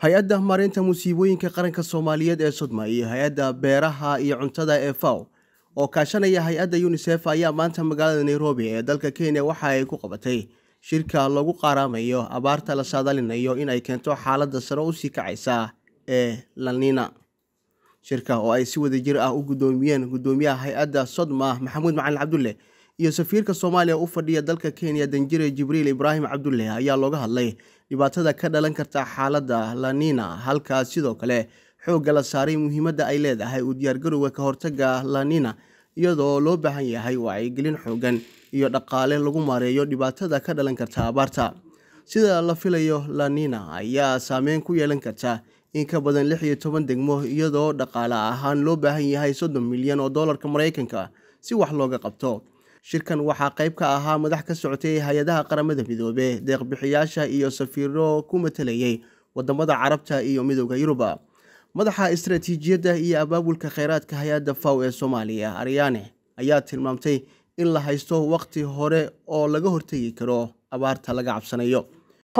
hay-adda maraynta musiibooyinka qaranka soomaaliyeed ee sodma iyo hay-adda beeraha iyo cuntada ee faw oo kaashanaya hay-adda yunisef ayaa maanta magaalada nairobi ee dalka kenya waxa ay ku qabatay shirka lagu qaaraamayo abaarta la saadalinayo in ay keento xaaladda sare usii kacaysa ee lanina shirka oo ay si wada jir ah u guddoomiyeen gudoomiyaha hay-adda sodma maxamuud macalin cabdulle iyo safiirka soomaaliya u fadhiya dalka kenya danjire jibriil ibraahim cabdulle ayaa looga hadlay dhibaatada ka dhalan karta xaaladda lanina halkaa sidoo kale xoogga la saaray muhiimadda ay leedahay uu diyaargarowga ka hortagga lanina iyadoo loo baahan yahay wacyigelin xoogan iyo dhaqaale lagu maareeyo dhibaatada ka dhalan karta abaarta sida la filayo lanina ayaa saameyn ku yeelan karta in ka badan lix iyo toban degmo iyadoo dhaqaale ahaan loo baahan yahay soddon milyan oo dollarka maraykanka si wax looga qabto shirkan waxaa qayb ka ahaa madax ka socotay hay-adaha qaramada midoobe deeqbixiyaasha iyo safiiro ku matalayay wadamada carabta iyo midooda yuruba madaxa istaraatiijiyadda iyo abaabulka kheyraadka hay-adda faw ee soomaaliya aryaane ayaa tilmaamtay in la haysto waqti hore oo laga hortegi karo abaarta laga cabsanayo uh,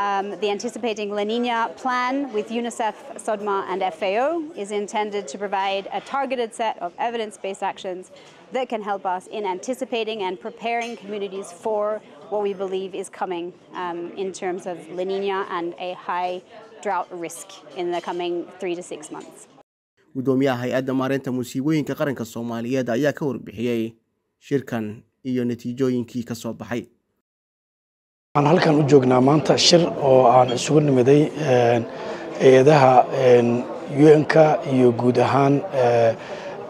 Um, the Anticipating La Nina plan with UNICEF, SODMA, and FAO is intended to provide a targeted set of evidence-based actions that can help us in anticipating and preparing communities for what we believe is coming um, in terms of La Nina and a high drought risk in the coming three to six months. gudoomiyaha hay-adda musiibooyinka qaranka soomaaliyeed ayaa ka warbixiyey shirkan iyo natiijooyinkii ka soo baxay waxaan halkan u joognaa maanta shir oo aan isugu nimiday hay-adaha un-ka iyo guud ahaan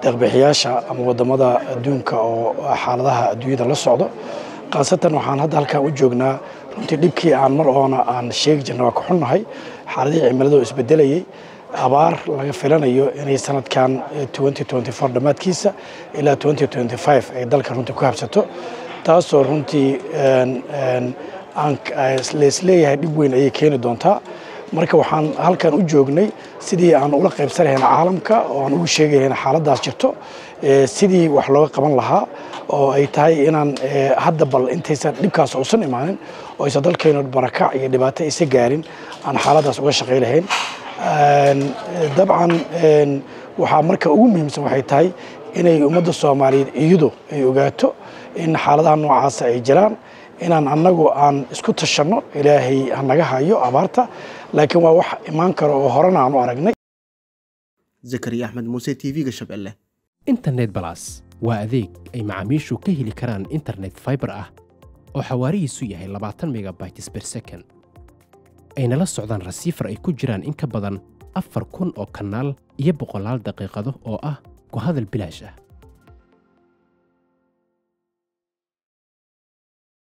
deeqbixiyaasha ama wadamada adduunka oo xaaladaha adduunyada la socdo khaasatan waxaan hadda halkan u joognaa runtii dhibkii aan mar oona aan sheegi jirna waa ka xunnahay xaaladihii cimilada oo isbedelayay abaar laga filanayo inay sanadkan dhammaadkiisa ilaa ay dalka runtii ku habsato taasoo runtii leesleeyahay dhib weyn ayay keeni doontaa marka waxaan halkan u joognay sidii aan ula qaybsan qaybsanahayna caalamka oo aan ugu sheegahayna xaaladaas jirto sidii wax looga qaban lahaa oo ay tahay inaan hadda bal intaysan dhibkaas uusan imaanin oo aysan dalkeena barakac iyo dhibaato isa gaarin aan xaaladaas uga shaqay lahayn dabcan waxaa marka ugu muhiimsan waxay tahay inay ummadda soomaaliyeed iyadu ay ogaato in xaaladaha noocaasa ay jiraan inaan annagu aan isku tashanno ilaahay hanaga hayo abaarta laakiin waa wax imaan karo oo horena aanu aragnay zakariya axmed muuse tv-ga shabcelle internet balas waa adeeg ay macaamiishu ka heli karaan internet faibar ah oo xawaarihiisu yahay labaatan megabytes ber second ayna la socdaan rasiifar ay ku jiraan in ka badan afar kun oo kanaal iyo boqolaal daqiiqado oo ah ku hadal bilaash ah